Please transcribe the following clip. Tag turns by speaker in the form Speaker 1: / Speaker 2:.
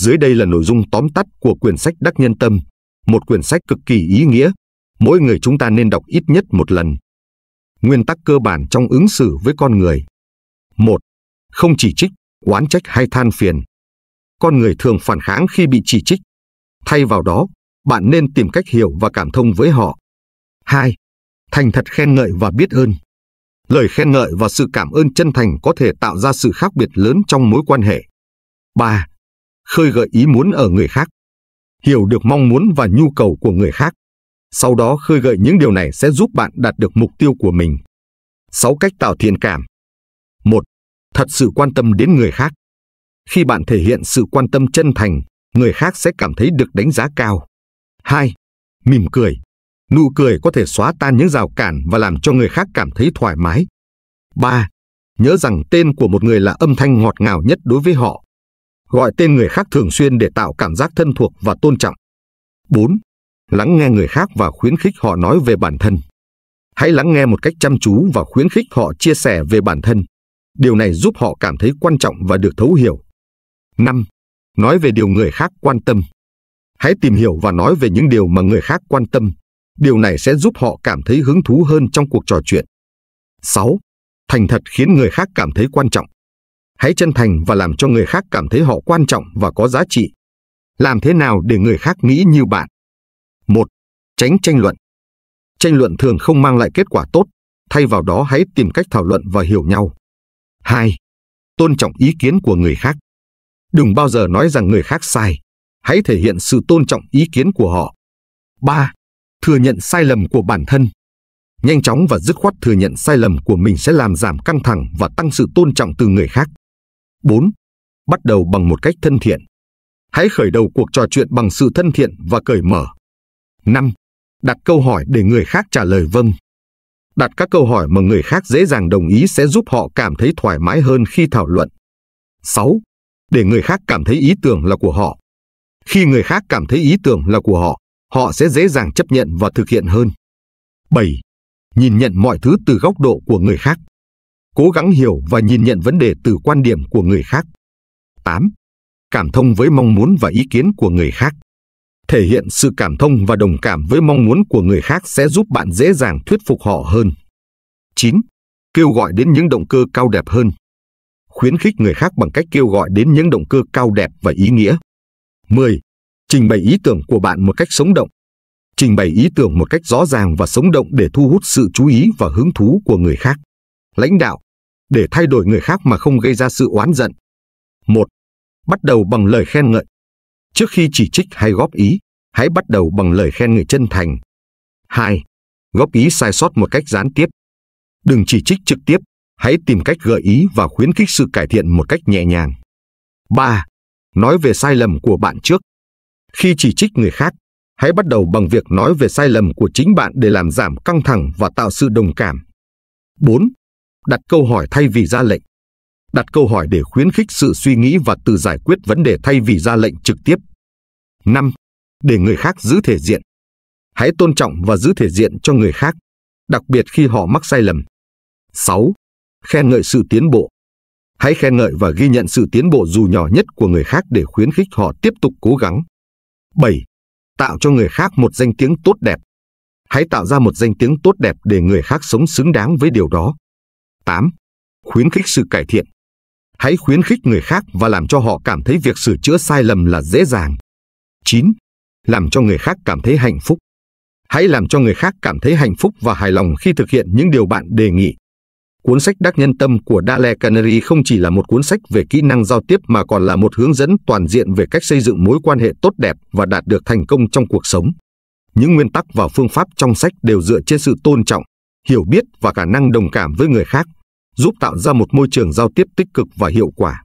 Speaker 1: Dưới đây là nội dung tóm tắt của quyển sách Đắc Nhân Tâm, một quyển sách cực kỳ ý nghĩa, mỗi người chúng ta nên đọc ít nhất một lần. Nguyên tắc cơ bản trong ứng xử với con người. 1. Không chỉ trích, oán trách hay than phiền. Con người thường phản kháng khi bị chỉ trích. Thay vào đó, bạn nên tìm cách hiểu và cảm thông với họ. 2. Thành thật khen ngợi và biết ơn. Lời khen ngợi và sự cảm ơn chân thành có thể tạo ra sự khác biệt lớn trong mối quan hệ. 3 khơi gợi ý muốn ở người khác, hiểu được mong muốn và nhu cầu của người khác. Sau đó khơi gợi những điều này sẽ giúp bạn đạt được mục tiêu của mình. 6 cách tạo thiện cảm. 1. Thật sự quan tâm đến người khác. Khi bạn thể hiện sự quan tâm chân thành, người khác sẽ cảm thấy được đánh giá cao. 2. Mỉm cười. Nụ cười có thể xóa tan những rào cản và làm cho người khác cảm thấy thoải mái. 3. Nhớ rằng tên của một người là âm thanh ngọt ngào nhất đối với họ gọi tên người khác thường xuyên để tạo cảm giác thân thuộc và tôn trọng. 4. Lắng nghe người khác và khuyến khích họ nói về bản thân. Hãy lắng nghe một cách chăm chú và khuyến khích họ chia sẻ về bản thân. Điều này giúp họ cảm thấy quan trọng và được thấu hiểu. 5. Nói về điều người khác quan tâm. Hãy tìm hiểu và nói về những điều mà người khác quan tâm. Điều này sẽ giúp họ cảm thấy hứng thú hơn trong cuộc trò chuyện. 6. Thành thật khiến người khác cảm thấy quan trọng hãy chân thành và làm cho người khác cảm thấy họ quan trọng và có giá trị. Làm thế nào để người khác nghĩ như bạn? Một, Tránh tranh luận. Tranh luận thường không mang lại kết quả tốt, thay vào đó hãy tìm cách thảo luận và hiểu nhau. 2. Tôn trọng ý kiến của người khác. Đừng bao giờ nói rằng người khác sai, hãy thể hiện sự tôn trọng ý kiến của họ. 3. Thừa nhận sai lầm của bản thân. Nhanh chóng và dứt khoát thừa nhận sai lầm của mình sẽ làm giảm căng thẳng và tăng sự tôn trọng từ người khác. 4. Bắt đầu bằng một cách thân thiện. Hãy khởi đầu cuộc trò chuyện bằng sự thân thiện và cởi mở. 5. Đặt câu hỏi để người khác trả lời vâng. Đặt các câu hỏi mà người khác dễ dàng đồng ý sẽ giúp họ cảm thấy thoải mái hơn khi thảo luận. 6. Để người khác cảm thấy ý tưởng là của họ. Khi người khác cảm thấy ý tưởng là của họ, họ sẽ dễ dàng chấp nhận và thực hiện hơn. 7. Nhìn nhận mọi thứ từ góc độ của người khác cố gắng hiểu và nhìn nhận vấn đề từ quan điểm của người khác. 8. Cảm thông với mong muốn và ý kiến của người khác. Thể hiện sự cảm thông và đồng cảm với mong muốn của người khác sẽ giúp bạn dễ dàng thuyết phục họ hơn. 9. Kêu gọi đến những động cơ cao đẹp hơn. Khuyến khích người khác bằng cách kêu gọi đến những động cơ cao đẹp và ý nghĩa. 10. Trình bày ý tưởng của bạn một cách sống động. Trình bày ý tưởng một cách rõ ràng và sống động để thu hút sự chú ý và hứng thú của người khác lãnh đạo để thay đổi người khác mà không gây ra sự oán giận. Một, Bắt đầu bằng lời khen ngợi. Trước khi chỉ trích hay góp ý, hãy bắt đầu bằng lời khen người chân thành. 2. Góp ý sai sót một cách gián tiếp. Đừng chỉ trích trực tiếp, hãy tìm cách gợi ý và khuyến khích sự cải thiện một cách nhẹ nhàng. 3. Nói về sai lầm của bạn trước. Khi chỉ trích người khác, hãy bắt đầu bằng việc nói về sai lầm của chính bạn để làm giảm căng thẳng và tạo sự đồng cảm. 4 đặt câu hỏi thay vì ra lệnh đặt câu hỏi để khuyến khích sự suy nghĩ và tự giải quyết vấn đề thay vì ra lệnh trực tiếp 5. để người khác giữ thể diện hãy tôn trọng và giữ thể diện cho người khác đặc biệt khi họ mắc sai lầm 6. khen ngợi sự tiến bộ hãy khen ngợi và ghi nhận sự tiến bộ dù nhỏ nhất của người khác để khuyến khích họ tiếp tục cố gắng 7. tạo cho người khác một danh tiếng tốt đẹp hãy tạo ra một danh tiếng tốt đẹp để người khác sống xứng đáng với điều đó 8. Khuyến khích sự cải thiện. Hãy khuyến khích người khác và làm cho họ cảm thấy việc sửa chữa sai lầm là dễ dàng. 9. Làm cho người khác cảm thấy hạnh phúc. Hãy làm cho người khác cảm thấy hạnh phúc và hài lòng khi thực hiện những điều bạn đề nghị. Cuốn sách Đắc Nhân Tâm của Dale Carnegie không chỉ là một cuốn sách về kỹ năng giao tiếp mà còn là một hướng dẫn toàn diện về cách xây dựng mối quan hệ tốt đẹp và đạt được thành công trong cuộc sống. Những nguyên tắc và phương pháp trong sách đều dựa trên sự tôn trọng, hiểu biết và khả năng đồng cảm với người khác giúp tạo ra một môi trường giao tiếp tích cực và hiệu quả.